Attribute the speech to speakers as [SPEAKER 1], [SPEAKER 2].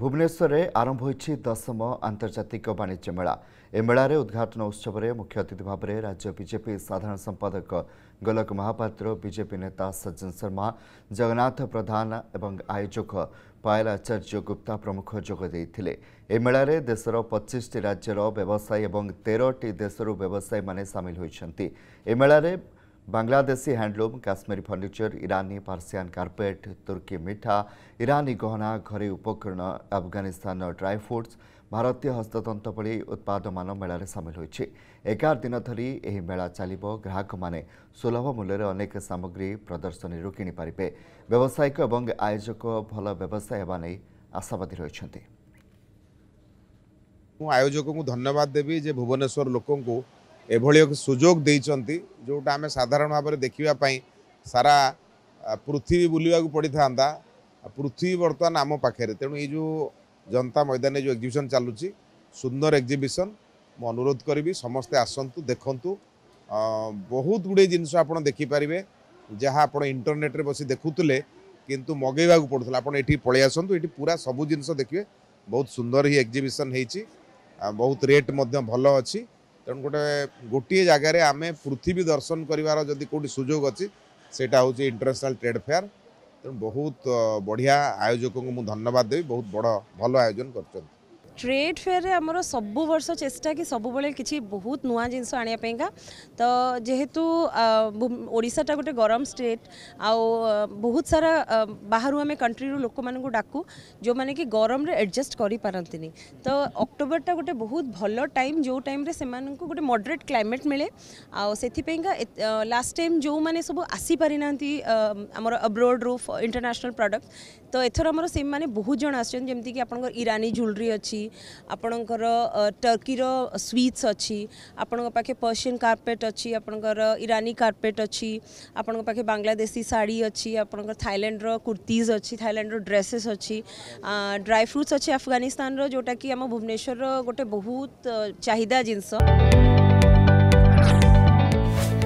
[SPEAKER 1] ଭୁବନେଶ୍ୱରରେ ଆରମ୍ଭ ହୋଇଛି ଦଶମ ଆନ୍ତର୍ଜାତିକ ବାଣିଜ୍ୟ ମେଳା ଏ ମେଳାରେ ଉଦ୍ଘାଟନ ଉତ୍ସବରେ ମୁଖ୍ୟ ଅତିଥି ଭାବରେ ରାଜ୍ୟ ବିଜେପି ସାଧାରଣ ସମ୍ପାଦକ ଗୋଲକ ମହାପାତ୍ର ବିଜେପି ନେତା ସଜ୍ଜନ ଶର୍ମା ଜଗନ୍ନାଥ ପ୍ରଧାନ ଏବଂ ଆୟୋଜକ ପାୟଲ ଆଚାର୍ଯ୍ୟ ଗୁପ୍ତା ପ୍ରମୁଖ ଯୋଗ ଦେଇଥିଲେ ଏ ମେଳାରେ ଦେଶର ପଚିଶଟି ରାଜ୍ୟର ବ୍ୟବସାୟୀ ଏବଂ ତେରଟି ଦେଶରୁ ବ୍ୟବସାୟୀମାନେ ସାମିଲ ହୋଇଛନ୍ତି ଏ ମେଳାରେ Bangladeshi handloom Kashmiri furniture Irani Persian carpet તુર્કી મીઠા ઈરાની ગહણા ઘરે ઉપકરણ আফগানিস্তান ফ্রুটস ভারতীয় হস্ততন্ত্র ভি উৎপাদমান মেলার সামিল হয়েছে এগার দিন ধরে এই মেলা চালিব গ্রাহক মানে সুলভ মূল্যের অনেক সামগ্রী প্রদর্শনীর কিপারে ব্যবসায়িক এবং আয়োজক ভাল ব্যবসায় হওয়া নিয়ে আশাবাদী রয়েছেন
[SPEAKER 2] আয়োজক ধন্যবাদ দেবী যে ভুবনেশ্বর লোক ଏଭଳି ଏକ ସୁଯୋଗ ଦେଇଛନ୍ତି ଯେଉଁଟା ଆମେ ସାଧାରଣ ଭାବରେ ଦେଖିବା ପାଇଁ ସାରା ପୃଥିବୀ ବୁଲିବାକୁ ପଡ଼ିଥାନ୍ତା ପୃଥିବୀ ବର୍ତ୍ତମାନ ଆମ ପାଖରେ ତେଣୁ ଏଇ ଯେଉଁ ଜନତା ମୈଦାନରେ ଯେଉଁ ଏକ୍ଜିବିସନ୍ ଚାଲୁଛି ସୁନ୍ଦର ଏକ୍ଜିବିସନ୍ ମୁଁ ଅନୁରୋଧ କରିବି ସମସ୍ତେ ଆସନ୍ତୁ ଦେଖନ୍ତୁ ବହୁତ ଗୁଡ଼ିଏ ଜିନିଷ ଆପଣ ଦେଖିପାରିବେ ଯାହା ଆପଣ ଇଣ୍ଟରନେଟ୍ରେ ବସି ଦେଖୁଥିଲେ କିନ୍ତୁ ମଗେଇବାକୁ ପଡ଼ୁଥିଲା ଆପଣ ଏଠି ପଳେଇ ଆସନ୍ତୁ ଏଠି ପୁରା ସବୁ ଜିନିଷ ଦେଖିବେ ବହୁତ ସୁନ୍ଦର ହିଁ ଏକ୍ଜିବିସନ୍ ହେଇଛି ବହୁତ ରେଟ୍ ମଧ୍ୟ ଭଲ ଅଛି ତେଣୁ ଗୋଟେ ଗୋଟିଏ ଜାଗାରେ ଆମେ ପୃଥିବୀ ଦର୍ଶନ କରିବାର ଯଦି କେଉଁଠି ସୁଯୋଗ ଅଛି ସେଇଟା ହେଉଛି ଇଣ୍ଟରନ୍ୟାସନାଲ୍ ଟ୍ରେଡ୍ ଫେୟାର୍ ତେଣୁ ବହୁତ ବଢ଼ିଆ ଆୟୋଜକଙ୍କୁ ମୁଁ ଧନ୍ୟବାଦ ଦେବି ବହୁତ ବଡ଼ ଭଲ ଆୟୋଜନ କରିଛନ୍ତି
[SPEAKER 3] ট্রেড ফেয়ারে আমার সবু বর্ষ চেষ্টা কি সবুলে কিছু বহুত নূয়া জিনিস আনিয়া পাইকা তো যেহেতু ওড়শাটা গোটে গরম স্টেট আউ বহুত সারা বাহারু আমি কন্ট্রি লোক মানুষ ডাকু যে কি গরমরে এডজস্ট করে পারতিনি তো অক্টোবরটা গোটে বহুত ভাল টাইম যে টাইমরে সে গোটে মডরেট ক্লাইমেট মিলে আইকা লাস্ট টাইম যে সব আসিপারি না আমার অব্রোড্রু ইন্টরন্যাশনাল প্রডক্ট ତ ଏଥର ଆମର ସେଇମାନେ ବହୁତ ଜଣ ଆସିଛନ୍ତି ଯେମିତିକି ଆପଣଙ୍କର ଇରାନୀ ଜୁଏଲାରୀ ଅଛି ଆପଣଙ୍କର ଟର୍କିର ସ୍ୱିଟ୍ସ ଅଛି ଆପଣଙ୍କ ପାଖେ ପର୍ସିଆନ୍ କାର୍ପେଟ୍ ଅଛି ଆପଣଙ୍କର ଇରାନୀ କାର୍ପେଟ୍ ଅଛି ଆପଣଙ୍କ ପାଖେ ବାଂଲାଦେଶୀ ଶାଢ଼ୀ ଅଛି ଆପଣଙ୍କର ଥାଇଲାଣ୍ଡର କୁର୍ତ୍ତିଜ୍ ଅଛି ଥାଇଲାଣ୍ଡର ଡ୍ରେସେସ୍ ଅଛି ଡ୍ରାଏ ଫ୍ରୁଟ୍ସ ଅଛି ଆଫଗାନିସ୍ତାନର ଯେଉଁଟାକି ଆମ ଭୁବନେଶ୍ୱରର ଗୋଟେ ବହୁତ ଚାହିଦା ଜିନିଷ